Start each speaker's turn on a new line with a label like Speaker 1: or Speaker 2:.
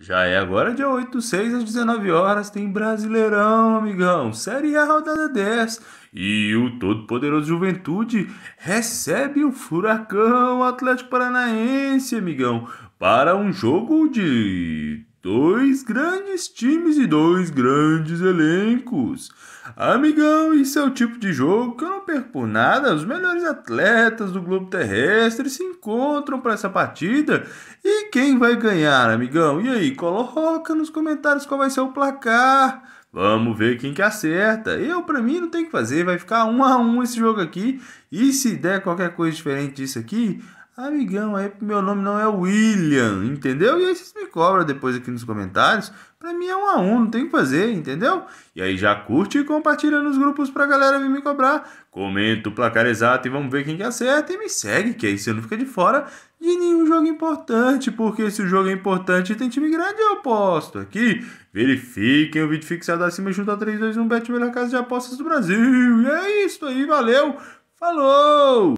Speaker 1: Já é agora dia 8 6 às 19 horas, tem Brasileirão, amigão. Série A rodada 10. E o todo-poderoso Juventude recebe o Furacão Atlético Paranaense, amigão para um jogo de dois grandes times e dois grandes elencos. Amigão, isso é o tipo de jogo que eu não perco por nada. Os melhores atletas do globo terrestre se encontram para essa partida. E quem vai ganhar, amigão? E aí, coloca nos comentários qual vai ser o placar. Vamos ver quem que acerta. Eu, para mim, não tem que fazer. Vai ficar um a um esse jogo aqui. E se der qualquer coisa diferente disso aqui, Amigão, aí meu nome não é William, entendeu? E aí vocês me cobram depois aqui nos comentários. Pra mim é um a um, não tem o que fazer, entendeu? E aí já curte e compartilha nos grupos pra galera vir me cobrar. Comenta o placar exato e vamos ver quem que acerta. E me segue, que aí você não fica de fora de nenhum jogo importante. Porque se o jogo é importante e tem time grande, eu posto aqui. Verifiquem o vídeo fixado acima junto a 1, Bet Melhor Casa de Apostas do Brasil. E é isso aí, valeu! Falou!